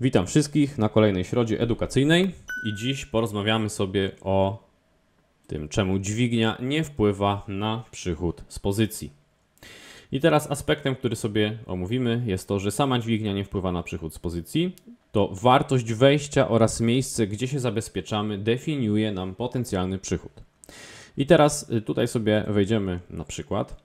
Witam wszystkich na kolejnej środzie edukacyjnej i dziś porozmawiamy sobie o tym, czemu dźwignia nie wpływa na przychód z pozycji. I teraz aspektem, który sobie omówimy, jest to, że sama dźwignia nie wpływa na przychód z pozycji. To wartość wejścia oraz miejsce, gdzie się zabezpieczamy, definiuje nam potencjalny przychód. I teraz y, tutaj sobie wejdziemy na przykład.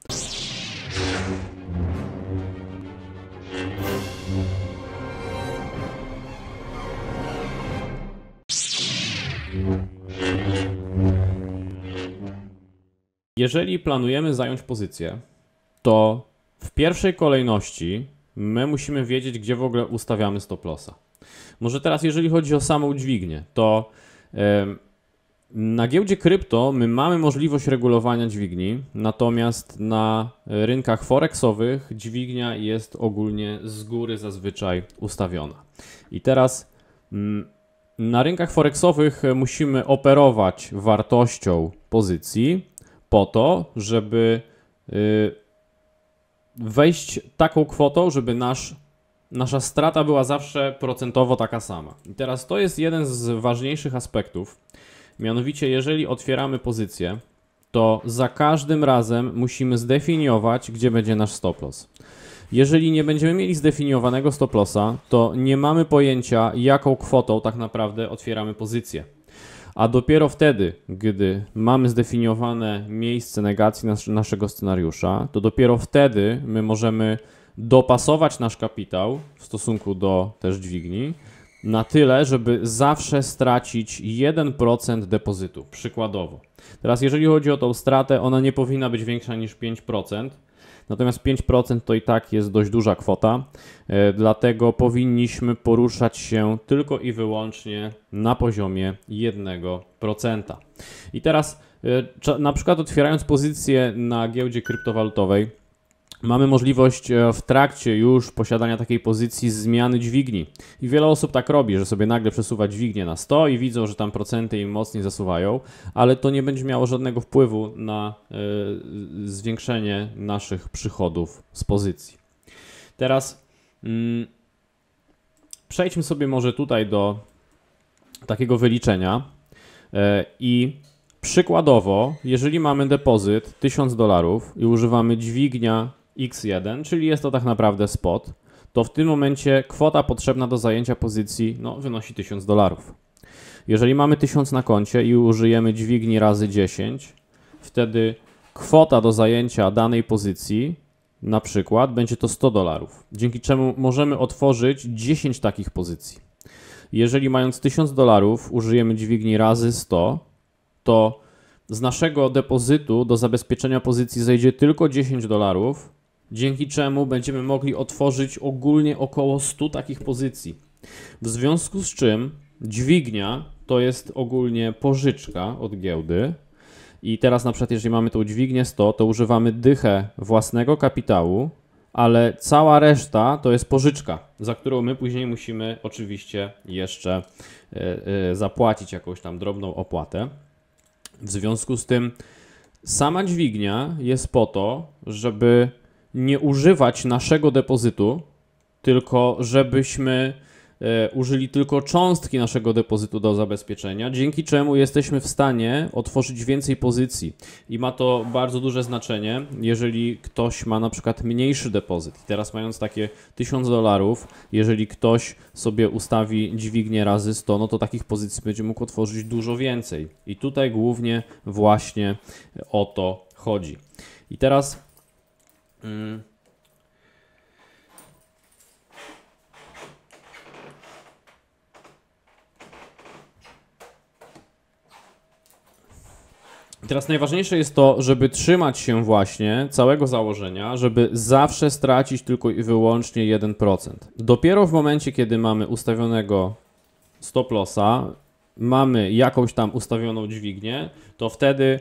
Jeżeli planujemy zająć pozycję, to w pierwszej kolejności my musimy wiedzieć, gdzie w ogóle ustawiamy stop lossa. Może teraz, jeżeli chodzi o samą dźwignię, to na giełdzie krypto my mamy możliwość regulowania dźwigni, natomiast na rynkach forexowych dźwignia jest ogólnie z góry zazwyczaj ustawiona. I teraz mm, na rynkach forexowych musimy operować wartością pozycji po to, żeby y, wejść taką kwotą, żeby nasz, nasza strata była zawsze procentowo taka sama. I teraz to jest jeden z ważniejszych aspektów. Mianowicie, jeżeli otwieramy pozycję, to za każdym razem musimy zdefiniować, gdzie będzie nasz stop loss. Jeżeli nie będziemy mieli zdefiniowanego stop lossa, to nie mamy pojęcia, jaką kwotą tak naprawdę otwieramy pozycję. A dopiero wtedy, gdy mamy zdefiniowane miejsce negacji nas naszego scenariusza, to dopiero wtedy my możemy dopasować nasz kapitał w stosunku do też dźwigni na tyle, żeby zawsze stracić 1% depozytu, przykładowo. Teraz jeżeli chodzi o tą stratę, ona nie powinna być większa niż 5%, Natomiast 5% to i tak jest dość duża kwota, e, dlatego powinniśmy poruszać się tylko i wyłącznie na poziomie 1%. I teraz e, na przykład otwierając pozycję na giełdzie kryptowalutowej, Mamy możliwość e, w trakcie już posiadania takiej pozycji zmiany dźwigni. I wiele osób tak robi, że sobie nagle przesuwa dźwignię na 100 i widzą, że tam procenty im mocniej zasuwają, ale to nie będzie miało żadnego wpływu na y, zwiększenie naszych przychodów z pozycji. Teraz mm, przejdźmy sobie może tutaj do takiego wyliczenia y, i Przykładowo, jeżeli mamy depozyt 1000 dolarów i używamy dźwignia X1, czyli jest to tak naprawdę spot, to w tym momencie kwota potrzebna do zajęcia pozycji no, wynosi 1000 dolarów. Jeżeli mamy 1000 na koncie i użyjemy dźwigni razy 10, wtedy kwota do zajęcia danej pozycji na przykład będzie to 100 dolarów, dzięki czemu możemy otworzyć 10 takich pozycji. Jeżeli mając 1000 dolarów użyjemy dźwigni razy 100, to z naszego depozytu do zabezpieczenia pozycji zejdzie tylko 10 dolarów, dzięki czemu będziemy mogli otworzyć ogólnie około 100 takich pozycji. W związku z czym dźwignia to jest ogólnie pożyczka od giełdy. I teraz na przykład jeżeli mamy tą dźwignię 100, to używamy dychę własnego kapitału, ale cała reszta to jest pożyczka, za którą my później musimy oczywiście jeszcze e, e, zapłacić jakąś tam drobną opłatę. W związku z tym sama dźwignia jest po to, żeby nie używać naszego depozytu, tylko żebyśmy e, użyli tylko cząstki naszego depozytu do zabezpieczenia, dzięki czemu jesteśmy w stanie otworzyć więcej pozycji i ma to bardzo duże znaczenie, jeżeli ktoś ma na przykład mniejszy depozyt. I teraz mając takie 1000 dolarów, jeżeli ktoś sobie ustawi dźwignię razy 100, no to takich pozycji będzie mógł otworzyć dużo więcej. I tutaj głównie właśnie o to chodzi. I teraz Mm. Teraz najważniejsze jest to, żeby trzymać się właśnie całego założenia, żeby zawsze stracić tylko i wyłącznie 1%. Dopiero w momencie, kiedy mamy ustawionego stop lossa, mamy jakąś tam ustawioną dźwignię, to wtedy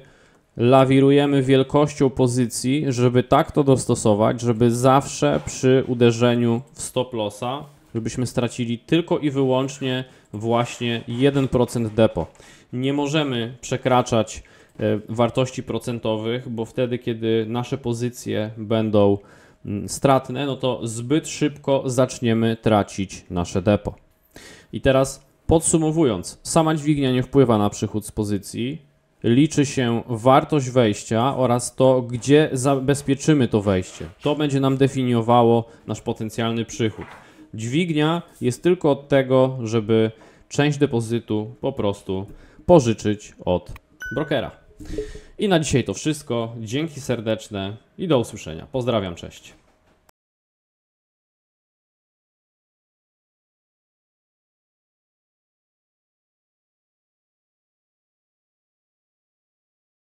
lawirujemy wielkością pozycji, żeby tak to dostosować, żeby zawsze przy uderzeniu w stop lossa, żebyśmy stracili tylko i wyłącznie właśnie 1% depo. Nie możemy przekraczać e, wartości procentowych, bo wtedy, kiedy nasze pozycje będą mm, stratne, no to zbyt szybko zaczniemy tracić nasze depo. I teraz podsumowując, sama dźwignia nie wpływa na przychód z pozycji, liczy się wartość wejścia oraz to, gdzie zabezpieczymy to wejście. To będzie nam definiowało nasz potencjalny przychód. Dźwignia jest tylko od tego, żeby część depozytu po prostu pożyczyć od brokera. I na dzisiaj to wszystko. Dzięki serdeczne i do usłyszenia. Pozdrawiam, cześć.